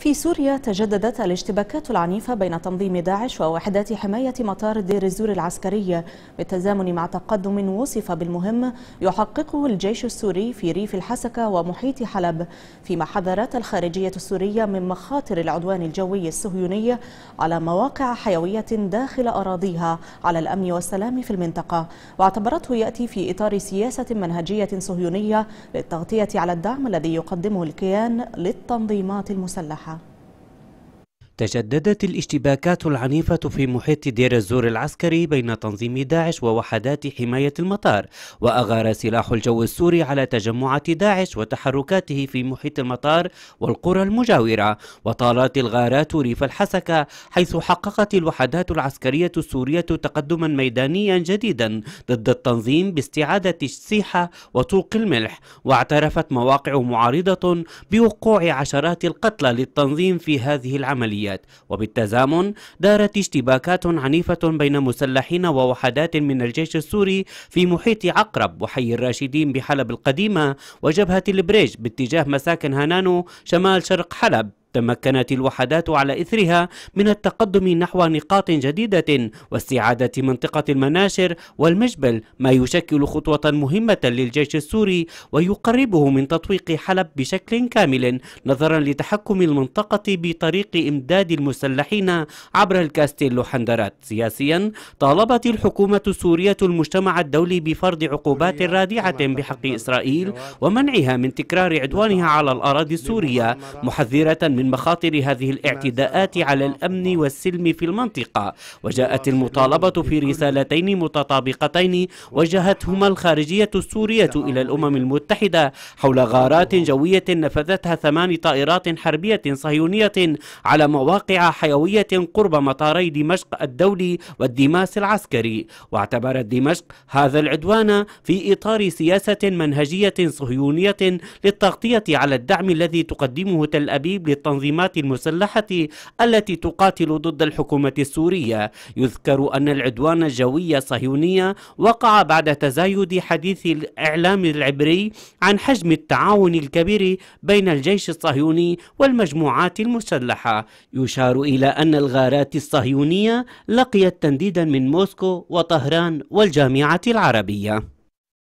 في سوريا تجددت الاشتباكات العنيفة بين تنظيم داعش ووحدات حماية مطار دير الزور العسكرية بالتزامن مع تقدم وصف بالمهم يحققه الجيش السوري في ريف الحسكة ومحيط حلب فيما حذرت الخارجية السورية من مخاطر العدوان الجوي الصهيوني على مواقع حيوية داخل أراضيها على الأمن والسلام في المنطقة واعتبرته يأتي في إطار سياسة منهجية صهيونية للتغطية على الدعم الذي يقدمه الكيان للتنظيمات المسلحة تجددت الاشتباكات العنيفة في محيط دير الزور العسكري بين تنظيم داعش ووحدات حماية المطار وأغار سلاح الجو السوري على تجمعات داعش وتحركاته في محيط المطار والقرى المجاورة وطالت الغارات ريف الحسكة حيث حققت الوحدات العسكرية السورية تقدما ميدانيا جديدا ضد التنظيم باستعادة السيحة وطوق الملح واعترفت مواقع معارضة بوقوع عشرات القتلى للتنظيم في هذه العملية السوريات وبالتزامن دارت اشتباكات عنيفة بين مسلحين ووحدات من الجيش السوري في محيط عقرب وحي الراشدين بحلب القديمة وجبهة البريج باتجاه مساكن هنانو شمال شرق حلب تمكنت الوحدات على إثرها من التقدم نحو نقاط جديدة واستعادة منطقة المناشر والمجبل ما يشكل خطوة مهمة للجيش السوري ويقربه من تطويق حلب بشكل كامل نظرا لتحكم المنطقة بطريق إمداد المسلحين عبر الكاستيلو حندرات سياسيا طالبت الحكومة السورية المجتمع الدولي بفرض عقوبات رادعة بحق إسرائيل ومنعها من تكرار عدوانها على الأراضي السورية محذرة من من مخاطر هذه الاعتداءات على الأمن والسلم في المنطقة وجاءت المطالبة في رسالتين متطابقتين وجهتهما الخارجية السورية إلى الأمم المتحدة حول غارات جوية نفذتها ثمان طائرات حربية صهيونية على مواقع حيوية قرب مطاري دمشق الدولي والدماس العسكري واعتبرت دمشق هذا العدوان في إطار سياسة منهجية صهيونية للتغطية على الدعم الذي تقدمه تل أبيب للتنظيم التنظيمات المسلحة التي تقاتل ضد الحكومة السورية يذكر أن العدوان الجوي الصهيونية وقع بعد تزايد حديث الإعلام العبري عن حجم التعاون الكبير بين الجيش الصهيوني والمجموعات المسلحة يشار إلى أن الغارات الصهيونية لقيت تنديدا من موسكو وطهران والجامعة العربية